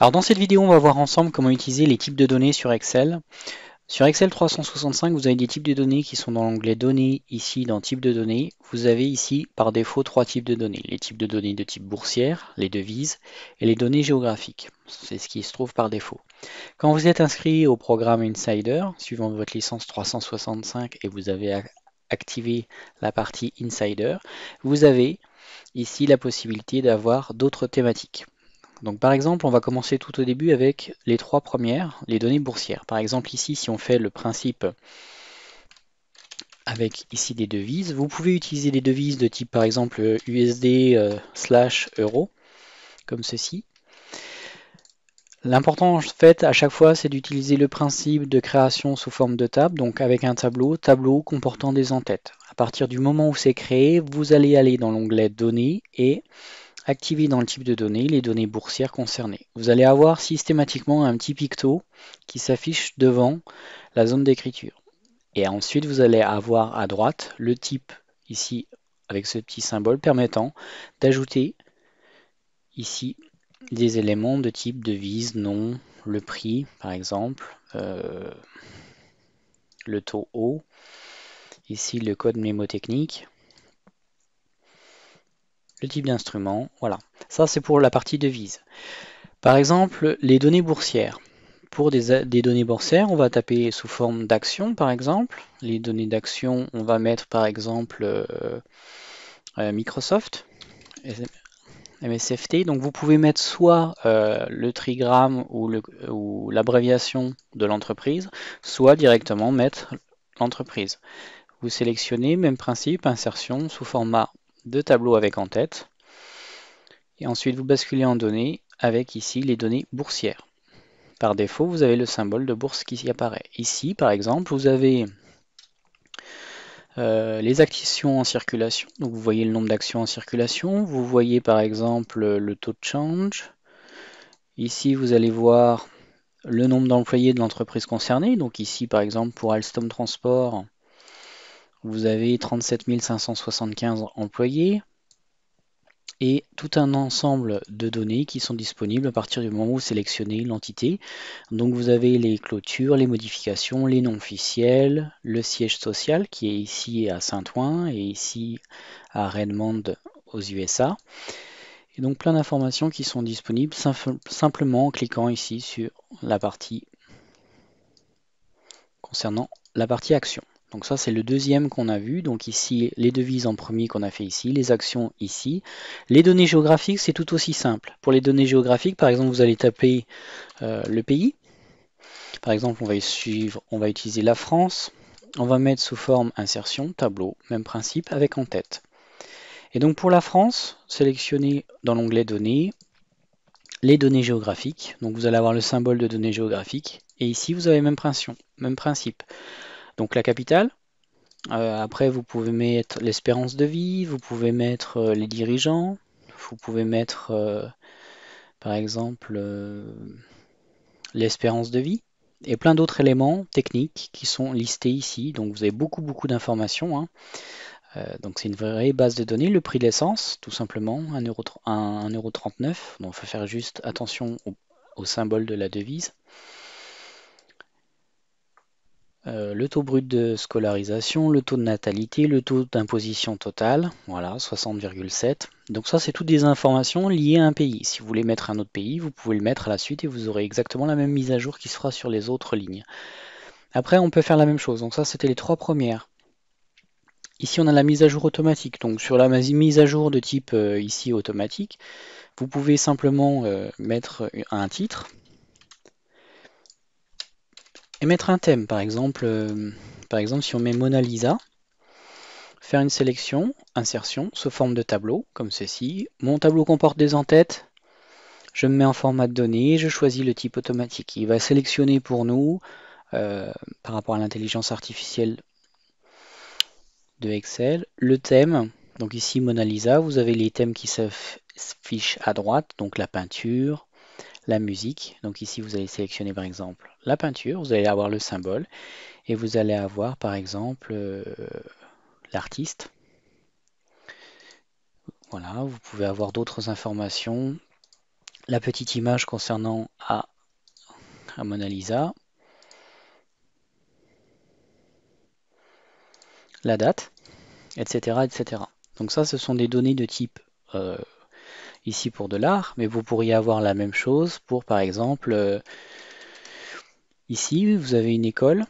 Alors dans cette vidéo, on va voir ensemble comment utiliser les types de données sur Excel. Sur Excel 365, vous avez des types de données qui sont dans l'onglet Données, ici dans Types de données. Vous avez ici par défaut trois types de données. Les types de données de type boursière, les devises et les données géographiques. C'est ce qui se trouve par défaut. Quand vous êtes inscrit au programme Insider, suivant votre licence 365 et vous avez activé la partie Insider, vous avez ici la possibilité d'avoir d'autres thématiques. Donc par exemple, on va commencer tout au début avec les trois premières, les données boursières. Par exemple ici, si on fait le principe avec ici des devises, vous pouvez utiliser des devises de type par exemple USD euh, slash euro, comme ceci. L'important en fait à chaque fois c'est d'utiliser le principe de création sous forme de table, donc avec un tableau, tableau comportant des entêtes. À partir du moment où c'est créé, vous allez aller dans l'onglet données et « Activer dans le type de données les données boursières concernées. Vous allez avoir systématiquement un petit picto qui s'affiche devant la zone d'écriture. Et ensuite, vous allez avoir à droite le type ici avec ce petit symbole permettant d'ajouter ici des éléments de type devise, nom, le prix par exemple, euh, le taux haut, ici le code mémotechnique type d'instrument, voilà. Ça, c'est pour la partie devise. Par exemple, les données boursières. Pour des, données boursières, on va taper sous forme d'action, par exemple. Les données d'action, on va mettre, par exemple, euh, euh, Microsoft, MSFT. Donc, vous pouvez mettre soit euh, le trigramme ou l'abréviation de l'entreprise, soit directement mettre l'entreprise. Vous sélectionnez, même principe, insertion sous format deux tableaux avec en tête. Et ensuite, vous basculez en données avec ici les données boursières. Par défaut, vous avez le symbole de bourse qui s'y apparaît. Ici, par exemple, vous avez euh, les actions en circulation. Donc, vous voyez le nombre d'actions en circulation. Vous voyez, par exemple, le taux de change. Ici, vous allez voir le nombre d'employés de l'entreprise concernée. Donc ici, par exemple, pour Alstom Transport, vous avez 37 575 employés et tout un ensemble de données qui sont disponibles à partir du moment où vous sélectionnez l'entité. Donc vous avez les clôtures, les modifications, les noms officiels, le siège social qui est ici à Saint-Ouen et ici à Redmond aux USA. Et donc plein d'informations qui sont disponibles simplement en cliquant ici sur la partie concernant la partie action. Donc ça, c'est le deuxième qu'on a vu. Donc ici, les devises en premier qu'on a fait ici, les actions ici. Les données géographiques, c'est tout aussi simple. Pour les données géographiques, par exemple, vous allez taper euh, le pays. Par exemple, on va, suivre, on va utiliser la France. On va mettre sous forme insertion, tableau, même principe, avec en tête. Et donc pour la France, sélectionnez dans l'onglet données, les données géographiques. Donc vous allez avoir le symbole de données géographiques. Et ici, vous avez même principe. Même principe donc la capitale. Euh, après, vous pouvez mettre l'espérance de vie, vous pouvez mettre euh, les dirigeants, vous pouvez mettre, euh, par exemple, l'espérance de vie et plein d'autres éléments techniques qui sont listés ici. Donc, vous avez beaucoup, beaucoup d'informations. Hein. donc, c'est une vraie base de données. Le prix de l'essence, tout simplement, 1,39€. Donc il faut faire juste attention au symbole de la devise. Euh, le taux brut de scolarisation, le taux de natalité, le taux d'imposition totale, voilà, 60,7. Donc ça, c'est toutes des informations liées à un pays. Si vous voulez mettre un autre pays, vous pouvez le mettre à la suite et vous aurez exactement la même mise à jour qui se fera sur les autres lignes. Après, on peut faire la même chose. Donc ça, c'était les trois premières. Ici, on a la mise à jour automatique. Donc sur la mise à jour de type euh, ici automatique, vous pouvez simplement euh, mettre un titre, et mettre un thème, par exemple, euh, par exemple si on met Mona Lisa, faire une sélection, insertion, sous forme de tableau, comme ceci. Mon tableau comporte des entêtes, je me mets en format de données, je choisis le type automatique. Il va sélectionner pour nous, euh, par rapport à l'intelligence artificielle de Excel, le thème. Donc ici, Mona Lisa, vous avez les thèmes qui s'affichent à droite, donc la peinture, la musique. Donc ici, vous allez sélectionner par exemple la peinture, vous allez avoir le symbole et vous allez avoir par exemple euh, l'artiste. Voilà, vous pouvez avoir d'autres informations. La petite image concernant à, à Mona Lisa. La date, etc. etc. Donc ça, ce sont des données de type euh, ici pour de l'art, mais vous pourriez avoir la même chose pour, par exemple, euh, ici, vous avez une école.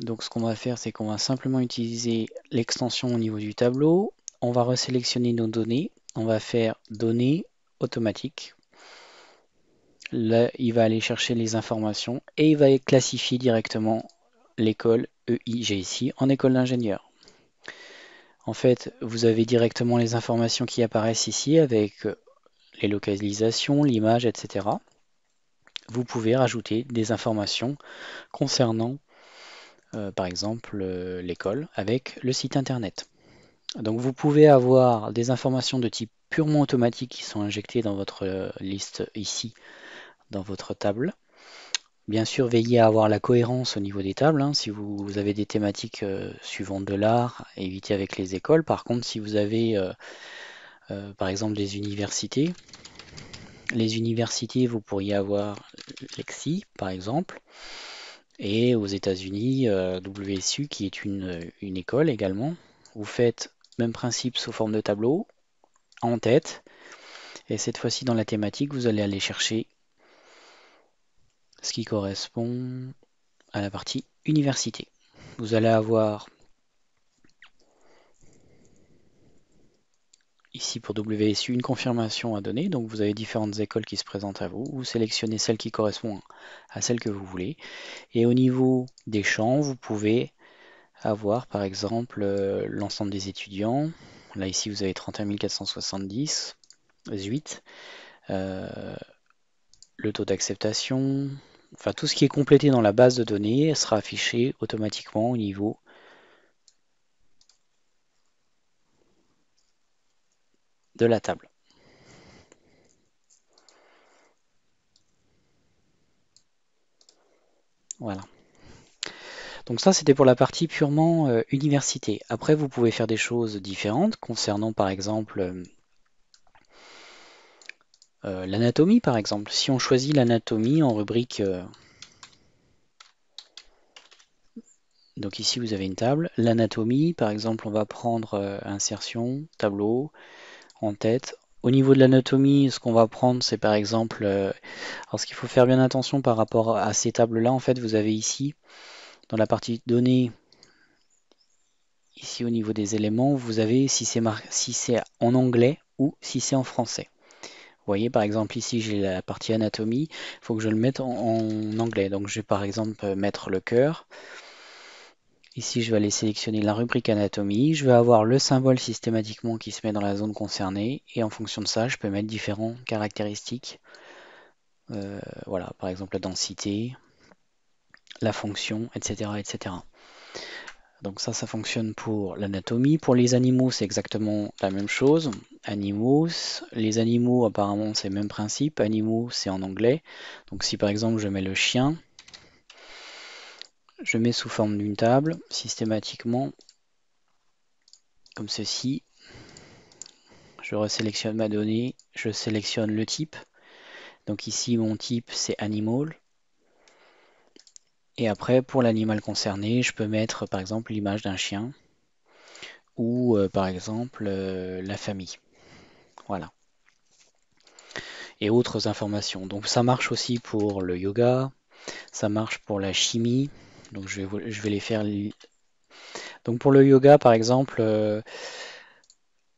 Donc ce qu'on va faire, c'est qu'on va simplement utiliser l'extension au niveau du tableau. On va resélectionner nos données. On va faire données automatiques. Là, il va aller chercher les informations et il va classifier directement l'école EIG ici en école d'ingénieur. En fait, vous avez directement les informations qui apparaissent ici avec euh, les localisations, l'image, etc. Vous pouvez rajouter des informations concernant, euh, par exemple, euh, l'école avec le site internet. Donc vous pouvez avoir des informations de type purement automatique qui sont injectées dans votre liste ici, dans votre table. Bien sûr, veillez à avoir la cohérence au niveau des tables. Hein. si vous, avez des thématiques euh, suivant suivantes de l'art, évitez avec les écoles. Par contre, si vous avez euh, euh, par exemple des universités, les universités, vous pourriez avoir Lexi, par exemple, et aux États-Unis, WSU, qui est une, une école également. Vous faites même principe sous forme de tableau, en tête, et cette fois-ci dans la thématique, vous allez aller chercher ce qui correspond à la partie université. Vous allez avoir ici pour WSU une confirmation à donner. Donc vous avez différentes écoles qui se présentent à vous. Vous sélectionnez celle qui correspond à celle que vous voulez. Et au niveau des champs, vous pouvez avoir par exemple euh, l'ensemble des étudiants. Là ici vous avez 31 470, 8. le taux d'acceptation, enfin tout ce qui est complété dans la base de données sera affiché automatiquement au niveau de la table. Voilà. Donc ça, c'était pour la partie purement euh, université. Après, vous pouvez faire des choses différentes concernant, par exemple, euh, euh, l'anatomie par exemple. Si on choisit l'anatomie en rubrique, euh, donc ici vous avez une table, l'anatomie par exemple on va prendre euh, insertion, tableau, en tête. Au niveau de l'anatomie, ce qu'on va prendre, c'est par exemple, alors ce qu'il faut faire bien attention par rapport à ces tables-là, en fait, vous avez ici, dans la partie données, ici au niveau des éléments, vous avez si c'est en anglais ou si c'est en français. Vous voyez, par exemple, ici, j'ai la partie anatomie. Il faut que je le mette en, anglais. Donc, je vais, par exemple, mettre le cœur. Ici, je vais aller sélectionner la rubrique anatomie. Je vais avoir le symbole systématiquement qui se met dans la zone concernée. Et en fonction de ça, je peux mettre différentes caractéristiques. Euh, voilà, par exemple, la densité, la fonction, etc. etc. Donc ça, ça fonctionne pour l'anatomie. Pour les animaux, c'est exactement la même chose. Animaux, les animaux, apparemment, c'est le même principe. Animaux, c'est en anglais. Donc si par exemple, je mets le chien, je mets sous forme d'une table, systématiquement, comme ceci. Je resélectionne ma donnée, je sélectionne le type. Donc ici, mon type, c'est animal. Et après, pour l'animal concerné, je peux mettre par exemple l'image d'un chien ou euh, par exemple euh, la famille. Voilà. Et autres informations. Donc ça marche aussi pour le yoga, ça marche pour la chimie. Donc je vais, je vais les faire. Donc pour le yoga, par exemple, euh,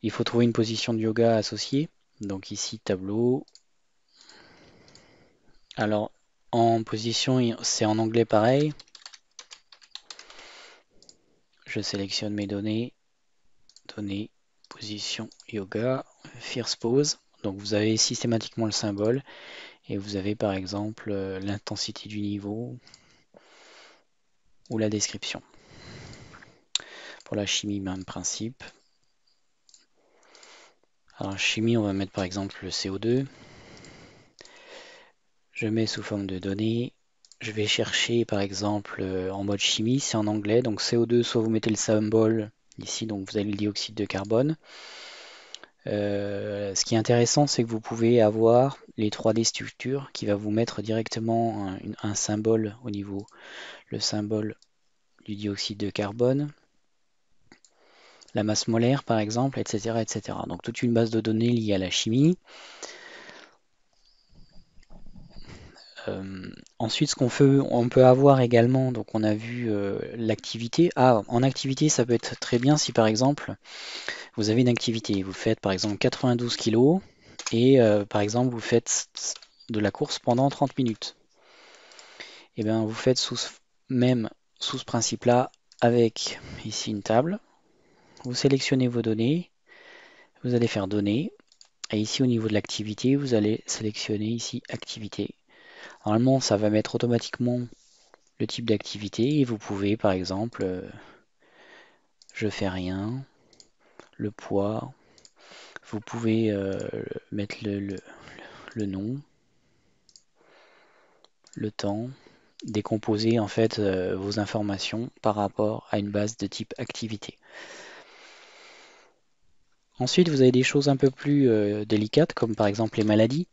il faut trouver une position de yoga associée. Donc ici, tableau. Alors en position, c'est en anglais pareil. Je sélectionne mes données. Données, position, yoga, first pose. Donc vous avez systématiquement le symbole et vous avez par exemple euh, l'intensité du niveau ou la description. Pour la chimie, même principe. Alors chimie, on va mettre par exemple le CO2. Je mets sous forme de données. Je vais chercher par exemple euh, en mode chimie, c'est en anglais, donc CO2, soit vous mettez le symbole ici, donc vous avez le dioxyde de carbone. Euh, ce qui est intéressant, c'est que vous pouvez avoir les 3D structures qui va vous mettre directement un, un, symbole au niveau, le symbole du dioxyde de carbone, la masse molaire par exemple, etc., etc. Donc toute une base de données liée à la chimie. Euh, ensuite, ce qu'on peut, on peut avoir également, donc on a vu euh, l'activité. Ah, en activité, ça peut être très bien si par exemple vous avez une activité, vous faites par exemple 92 kg et euh, par exemple vous faites de la course pendant 30 minutes. Et eh bien vous faites sous même sous ce principe-là avec ici une table. Vous sélectionnez vos données, vous allez faire données et ici au niveau de l'activité, vous allez sélectionner ici activité Normalement, ça va mettre automatiquement le type d'activité et vous pouvez, par exemple, euh, je fais rien, le poids, vous pouvez euh, mettre le, nom, le temps, décomposer en fait euh, vos informations par rapport à une base de type activité. Ensuite, vous avez des choses un peu plus délicates, comme par exemple les maladies.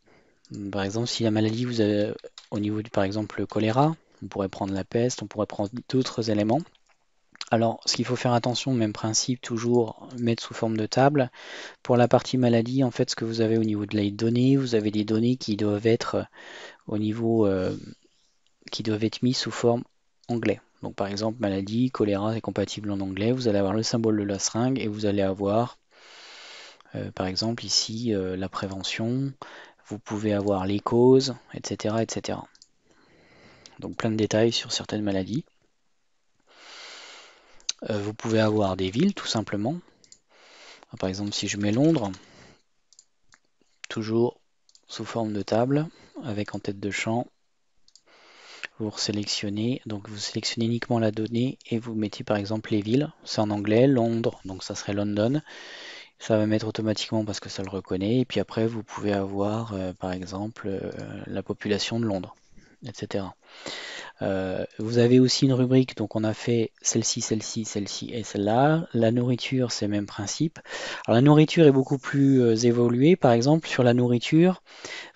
Par exemple, si la maladie, vous avez, au niveau du, par exemple, le choléra, on pourrait prendre la peste, on pourrait prendre d'autres éléments. Alors, ce qu'il faut faire attention, même principe, toujours mettre sous forme de table. Pour la partie maladie, en fait, ce que vous avez au niveau de la donnée, vous avez des données qui doivent être euh, au niveau, euh, qui doivent être mises sous forme anglais. Donc, par exemple, maladie, choléra, est compatible en anglais. Vous allez avoir le symbole de la seringue et vous allez avoir, euh, par exemple, ici, la prévention, vous pouvez avoir les causes, etc., etc. Donc plein de détails sur certaines maladies. Euh, vous pouvez avoir des villes, tout simplement. Ah, par exemple, si je mets Londres, toujours sous forme de table, avec en tête de champ, vous sélectionnez, donc vous sélectionnez uniquement la donnée et vous mettez par exemple les villes, c'est en anglais, Londres, donc ça serait London, ça va mettre automatiquement parce que ça le reconnaît. Et puis après, vous pouvez avoir, euh, par exemple, euh, la population de Londres, etc. Euh, vous avez aussi une rubrique, donc on a fait celle-ci, celle-ci, celle-ci et celle-là. La nourriture, c'est le même principe. Alors la nourriture est beaucoup plus évoluée. Par exemple, sur la nourriture,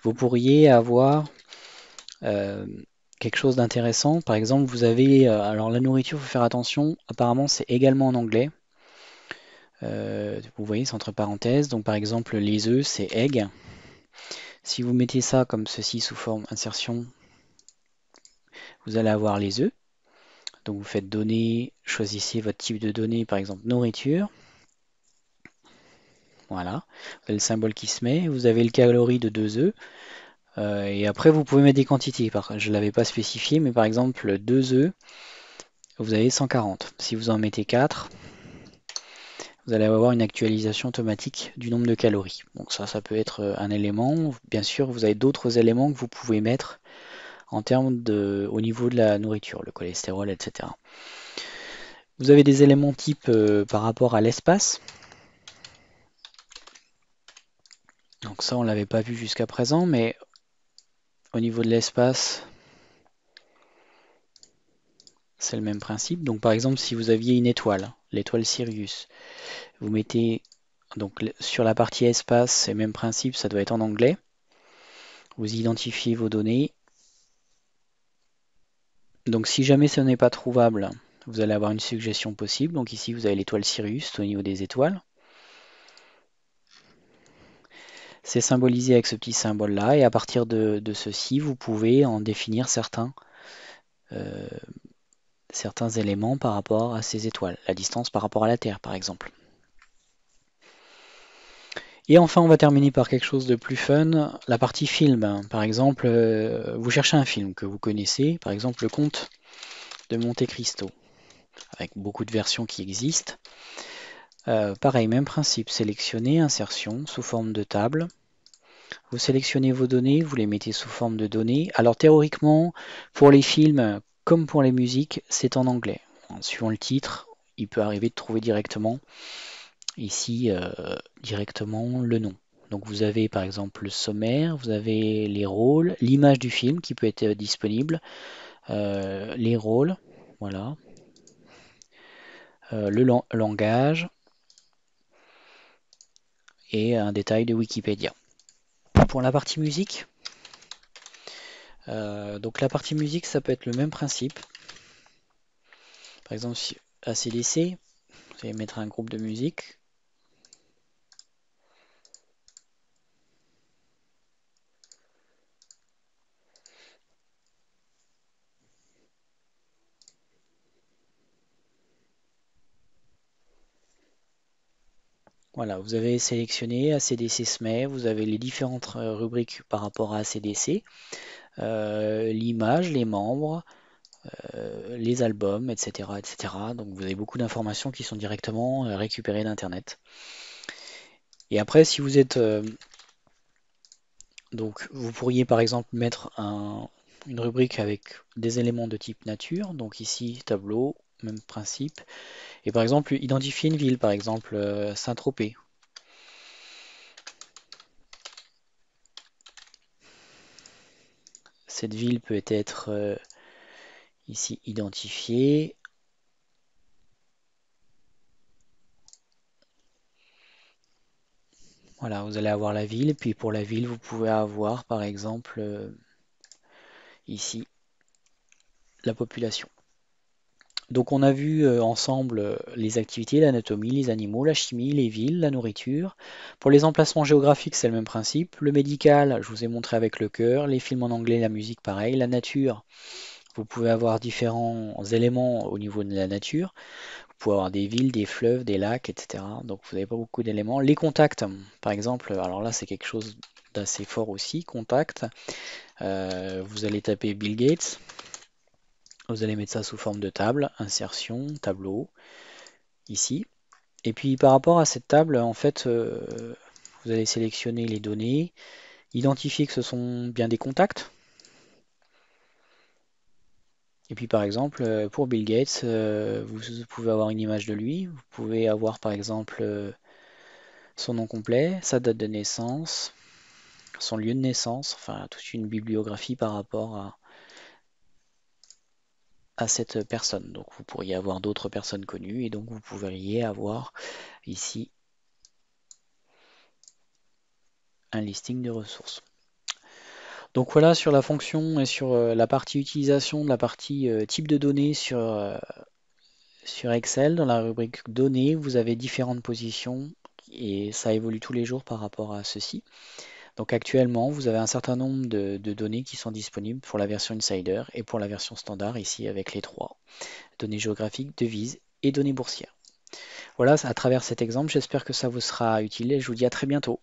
vous pourriez avoir quelque chose d'intéressant. Par exemple, vous avez, alors la nourriture, il faut faire attention, apparemment c'est également en anglais. Euh, vous voyez, c'est entre parenthèses. Donc par exemple, les œufs, c'est egg. Si vous mettez ça comme ceci sous forme insertion, vous allez avoir les œufs. Donc vous faites données, choisissez votre type de données, par exemple nourriture. Voilà, vous avez le symbole qui se met, vous avez le calorie de deux œufs. Euh, et après, vous pouvez mettre des quantités. Je ne l'avais pas spécifié, mais par exemple, deux œufs, vous avez 140. Si vous en mettez 4, vous allez avoir une actualisation automatique du nombre de calories. Donc ça, ça peut être euh, un élément. Bien sûr, vous avez d'autres éléments que vous pouvez mettre en termes de, au niveau de la nourriture, le cholestérol, etc. Vous avez des éléments type euh, par rapport à l'espace. Donc ça, on ne l'avait pas vu jusqu'à présent, mais au niveau de l'espace, c'est le même principe. Donc par exemple, si vous aviez une étoile, l'étoile Sirius. Vous mettez donc sur la partie espace, c'est le même principe, ça doit être en anglais. Vous identifiez vos données. Donc si jamais ce n'est pas trouvable, vous allez avoir une suggestion possible. Donc ici, vous avez l'étoile Sirius au niveau des étoiles. C'est symbolisé avec ce petit symbole-là, et à partir de, ceci, vous pouvez en définir certains. Euh, certains éléments par rapport à ces étoiles, la distance par rapport à la Terre par exemple. Et enfin, on va terminer par quelque chose de plus fun, la partie film. Par exemple, euh, vous cherchez un film que vous connaissez, par exemple le conte de Monte Cristo, avec beaucoup de versions qui existent. Euh, pareil, même principe, sélectionnez insertion sous forme de table. Vous sélectionnez vos données, vous les mettez sous forme de données. Alors théoriquement, pour les films comme pour les musiques, c'est en anglais. Suivant le titre, il peut arriver de trouver directement ici euh, directement le nom. Donc vous avez par exemple le sommaire, vous avez les rôles, l'image du film qui peut être euh, disponible, euh, les rôles, voilà, le langage et un détail de Wikipédia. Pour la partie musique, euh, donc la partie musique, ça peut être le même principe. Par exemple, si, vous allez mettre un groupe de musique. Voilà, vous avez sélectionné ACDC SME, vous avez les différentes euh, rubriques par rapport à ACDC. Euh, l'image, les membres, euh, les albums, etc., etc. Donc vous avez beaucoup d'informations qui sont directement euh, récupérées d'Internet. Et après, si vous êtes... donc vous pourriez par exemple mettre une rubrique avec des éléments de type nature, donc ici tableau, même principe. Et par exemple, identifier une ville, par exemple Saint-Tropez. Cette ville peut être euh, ici identifiée. Voilà, vous allez avoir la ville, puis pour la ville, vous pouvez avoir par exemple euh, ici la population. Donc on a vu euh, ensemble euh, les activités, l'anatomie, les animaux, la chimie, les villes, la nourriture. Pour les emplacements géographiques, c'est le même principe. Le médical, je vous ai montré avec le cœur. Les films en anglais, la musique, pareil. La nature, vous pouvez avoir différents éléments au niveau de la nature. Vous pouvez avoir des villes, des fleuves, des lacs, etc. Donc vous n'avez pas beaucoup d'éléments. Les contacts, par exemple, alors là c'est quelque chose d'assez fort aussi. Contact, euh, vous allez taper Bill Gates. Vous allez mettre ça sous forme de table, insertion, tableau, ici. Et puis par rapport à cette table, en fait, euh, vous allez sélectionner les données, identifier que ce sont bien des contacts. Et puis par exemple, euh, pour Bill Gates, euh, vous pouvez avoir une image de lui, vous pouvez avoir par exemple son nom complet, sa date de naissance, son lieu de naissance, enfin toute une bibliographie par rapport à, cette personne. Donc vous pourriez avoir d'autres personnes connues et donc vous pourriez avoir ici un listing de ressources. Donc voilà sur la fonction et sur euh, la partie utilisation de la partie euh, type de données sur, euh, sur Excel. Dans la rubrique données, vous avez différentes positions et ça évolue tous les jours par rapport à ceci. Donc actuellement, vous avez un certain nombre de, données qui sont disponibles pour la version Insider et pour la version standard ici avec les trois. Données géographiques, devises et données boursières. Voilà, à travers cet exemple, j'espère que ça vous sera utile et je vous dis à très bientôt.